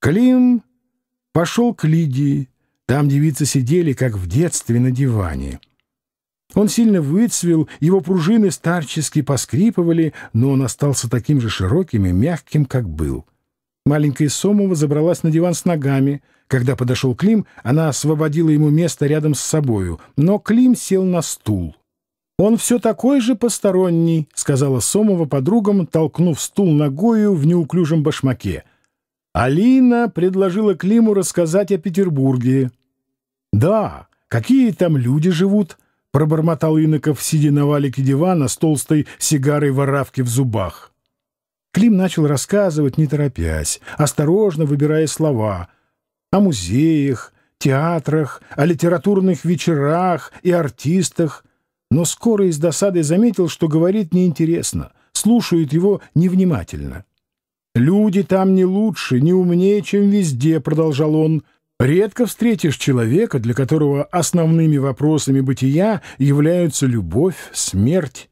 Клим пошел к Лидии. Там девицы сидели, как в детстве, на диване. Он сильно выцвел, его пружины старчески поскрипывали, но он остался таким же широким и мягким, как был. Маленькая Сомова забралась на диван с ногами. Когда подошел Клим, она освободила ему место рядом с собою, но Клим сел на стул. «Он все такой же посторонний», — сказала Сомова подругам, толкнув стул ногою в неуклюжем башмаке — Алина предложила Климу рассказать о Петербурге. «Да, какие там люди живут», — пробормотал Иноков, сидя на валике дивана с толстой сигарой воравки в зубах. Клим начал рассказывать, не торопясь, осторожно выбирая слова. О музеях, театрах, о литературных вечерах и артистах. Но скоро из досады заметил, что говорит неинтересно, слушают его невнимательно. «Люди там не лучше, не умнее, чем везде», — продолжал он. «Редко встретишь человека, для которого основными вопросами бытия являются любовь, смерть».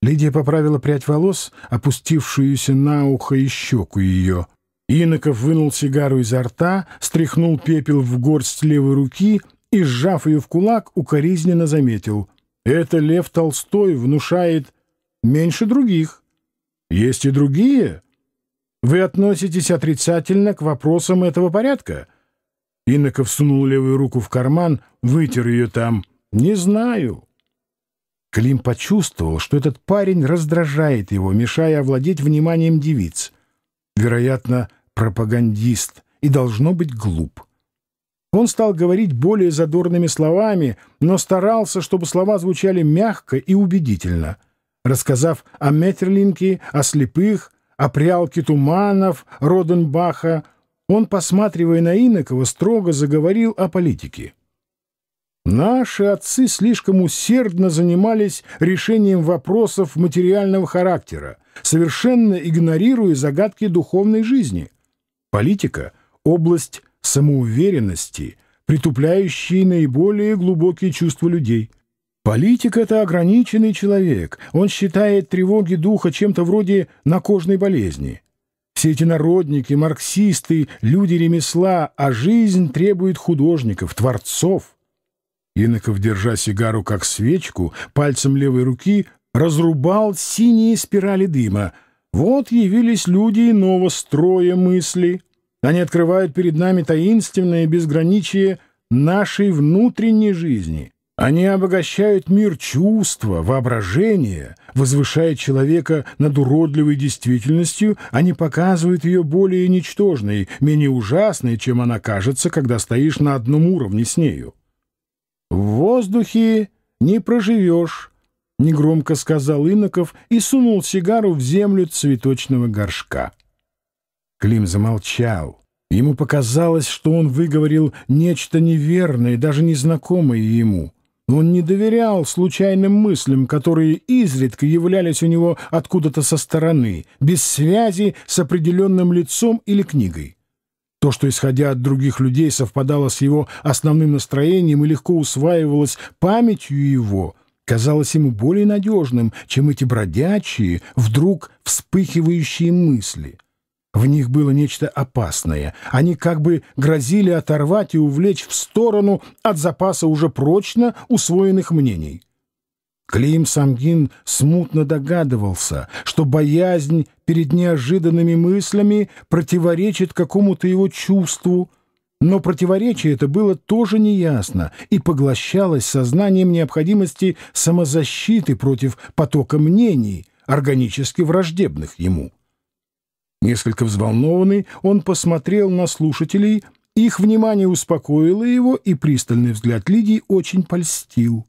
Лидия поправила прядь волос, опустившуюся на ухо и щеку ее. Иноков вынул сигару изо рта, стряхнул пепел в горсть левой руки и, сжав ее в кулак, укоризненно заметил. «Это Лев Толстой внушает меньше других». «Есть и другие», вы относитесь отрицательно к вопросам этого порядка? Иноков сунул левую руку в карман, вытер ее там. Не знаю. Клим почувствовал, что этот парень раздражает его, мешая овладеть вниманием девиц. Вероятно, пропагандист и должно быть глуп. Он стал говорить более задорными словами, но старался, чтобы слова звучали мягко и убедительно. Рассказав о Меттерлинке, о слепых, о прялке туманов Роденбаха, он, посматривая на Инокова, строго заговорил о политике. Наши отцы слишком усердно занимались решением вопросов материального характера, совершенно игнорируя загадки духовной жизни. Политика — область самоуверенности, притупляющая наиболее глубокие чувства людей — Политик — это ограниченный человек. Он считает тревоги духа чем-то вроде накожной болезни. Все эти народники, марксисты, люди ремесла, а жизнь требует художников, творцов. Иноков, держа сигару как свечку, пальцем левой руки разрубал синие спирали дыма. Вот явились люди иного строя мысли. Они открывают перед нами таинственное безграничие нашей внутренней жизни — они обогащают мир чувства, воображения, возвышая человека над уродливой действительностью, они показывают ее более ничтожной, менее ужасной, чем она кажется, когда стоишь на одном уровне с нею. «В воздухе не проживешь», — негромко сказал Иноков и сунул сигару в землю цветочного горшка. Клим замолчал. Ему показалось, что он выговорил нечто неверное, даже незнакомое ему — он не доверял случайным мыслям, которые изредка являлись у него откуда-то со стороны, без связи с определенным лицом или книгой. То, что, исходя от других людей, совпадало с его основным настроением и легко усваивалось памятью его, казалось ему более надежным, чем эти бродячие, вдруг вспыхивающие мысли — в них было нечто опасное. Они как бы грозили оторвать и увлечь в сторону от запаса уже прочно усвоенных мнений. Клим Самгин смутно догадывался, что боязнь перед неожиданными мыслями противоречит какому-то его чувству, но противоречие это было тоже неясно и поглощалось сознанием необходимости самозащиты против потока мнений, органически враждебных ему. Несколько взволнованный, он посмотрел на слушателей, их внимание успокоило его, и пристальный взгляд Лидии очень польстил.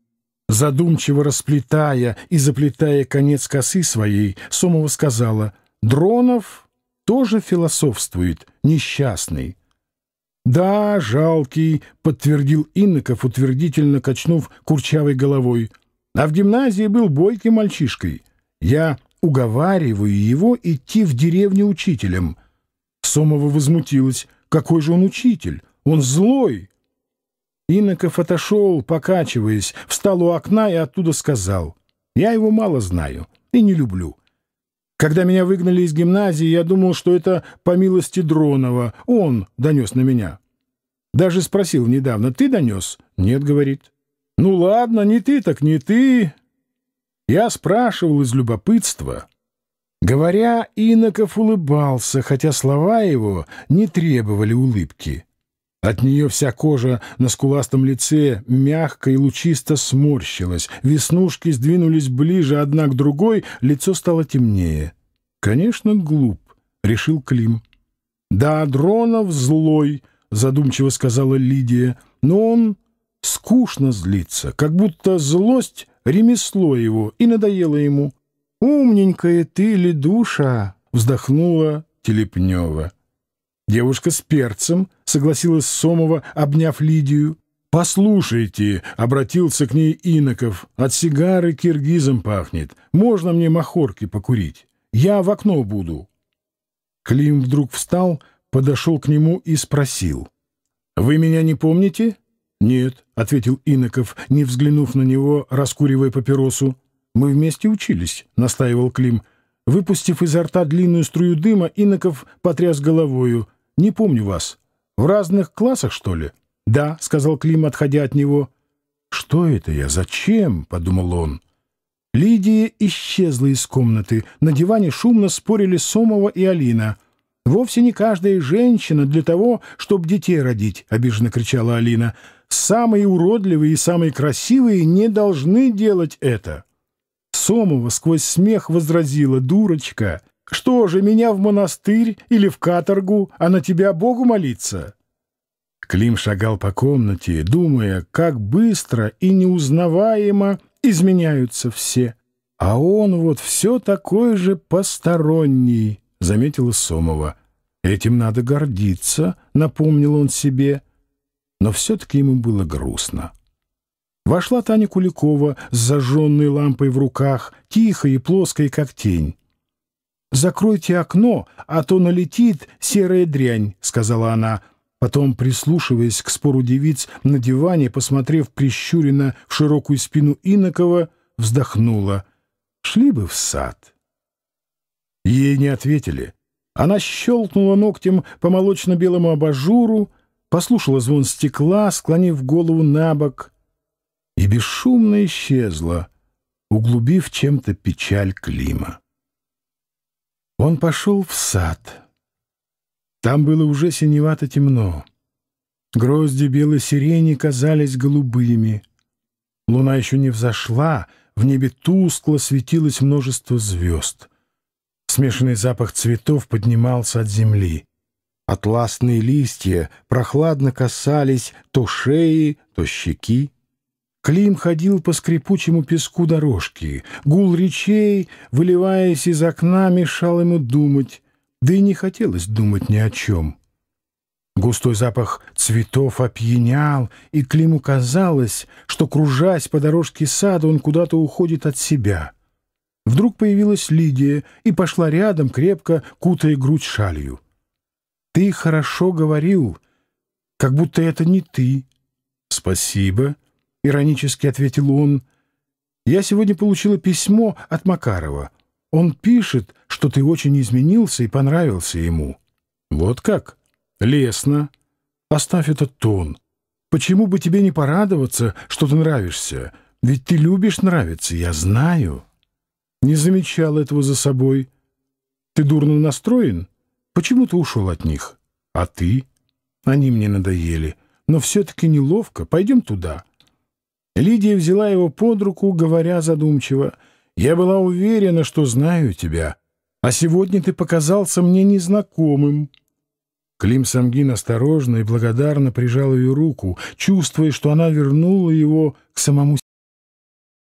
Задумчиво расплетая и заплетая конец косы своей, Сомова сказала, «Дронов тоже философствует, несчастный». «Да, жалкий», — подтвердил Инноков, утвердительно качнув курчавой головой. «А в гимназии был бойким мальчишкой. Я уговариваю его идти в деревню учителем. Сомова возмутилась. Какой же он учитель? Он злой. Иноков отошел, покачиваясь, встал у окна и оттуда сказал. Я его мало знаю и не люблю. Когда меня выгнали из гимназии, я думал, что это по милости Дронова. Он донес на меня. Даже спросил недавно, ты донес? Нет, говорит. Ну ладно, не ты так не ты, я спрашивал из любопытства. Говоря, Иноков улыбался, хотя слова его не требовали улыбки. От нее вся кожа на скуластом лице мягко и лучисто сморщилась, веснушки сдвинулись ближе одна к другой, лицо стало темнее. «Конечно, глуп», — решил Клим. «Да, Дронов злой», — задумчиво сказала Лидия, — «но он скучно злится, как будто злость ремесло его, и надоело ему. «Умненькая ты ли вздохнула Телепнева. Девушка с перцем согласилась Сомова, обняв Лидию. «Послушайте», — обратился к ней Иноков, — «от сигары киргизом пахнет. Можно мне махорки покурить? Я в окно буду». Клим вдруг встал, подошел к нему и спросил. «Вы меня не помните?» «Нет», — ответил Иноков, не взглянув на него, раскуривая папиросу. «Мы вместе учились», — настаивал Клим. Выпустив изо рта длинную струю дыма, Иноков потряс головою. «Не помню вас. В разных классах, что ли?» «Да», — сказал Клим, отходя от него. «Что это я? Зачем?» — подумал он. Лидия исчезла из комнаты. На диване шумно спорили Сомова и Алина. «Вовсе не каждая женщина для того, чтобы детей родить», — обиженно кричала Алина. «Алина». Самые уродливые и самые красивые не должны делать это. Сомова сквозь смех возразила «Дурочка, что же, меня в монастырь или в каторгу, а на тебя Богу молиться?» Клим шагал по комнате, думая, как быстро и неузнаваемо изменяются все. А он вот все такой же посторонний, — заметила Сомова. Этим надо гордиться, — напомнил он себе но все-таки ему было грустно. Вошла Таня Куликова с зажженной лампой в руках, тихой и плоской, как тень. «Закройте окно, а то налетит серая дрянь», — сказала она. Потом, прислушиваясь к спору девиц на диване, посмотрев прищуренно в широкую спину Инокова, вздохнула. «Шли бы в сад». Ей не ответили. Она щелкнула ногтем по молочно-белому абажуру, послушала звон стекла, склонив голову на бок, и бесшумно исчезла, углубив чем-то печаль Клима. Он пошел в сад. Там было уже синевато-темно. Грозди белой сирени казались голубыми. Луна еще не взошла, в небе тускло светилось множество звезд. Смешанный запах цветов поднимался от земли. Атласные листья прохладно касались то шеи, то щеки. Клим ходил по скрипучему песку дорожки. Гул речей, выливаясь из окна, мешал ему думать. Да и не хотелось думать ни о чем. Густой запах цветов опьянял, и Климу казалось, что, кружась по дорожке сада, он куда-то уходит от себя. Вдруг появилась Лидия и пошла рядом, крепко кутая грудь шалью. Ты хорошо говорил, как будто это не ты. Спасибо, — иронически ответил он. Я сегодня получила письмо от Макарова. Он пишет, что ты очень изменился и понравился ему. Вот как? Лесно. Оставь этот тон. Почему бы тебе не порадоваться, что ты нравишься? Ведь ты любишь нравиться, я знаю. Не замечал этого за собой. Ты дурно настроен? — Почему ты ушел от них? А ты? Они мне надоели. Но все-таки неловко. Пойдем туда. Лидия взяла его под руку, говоря задумчиво. Я была уверена, что знаю тебя. А сегодня ты показался мне незнакомым. Клим Самгин осторожно и благодарно прижал ее руку, чувствуя, что она вернула его к самому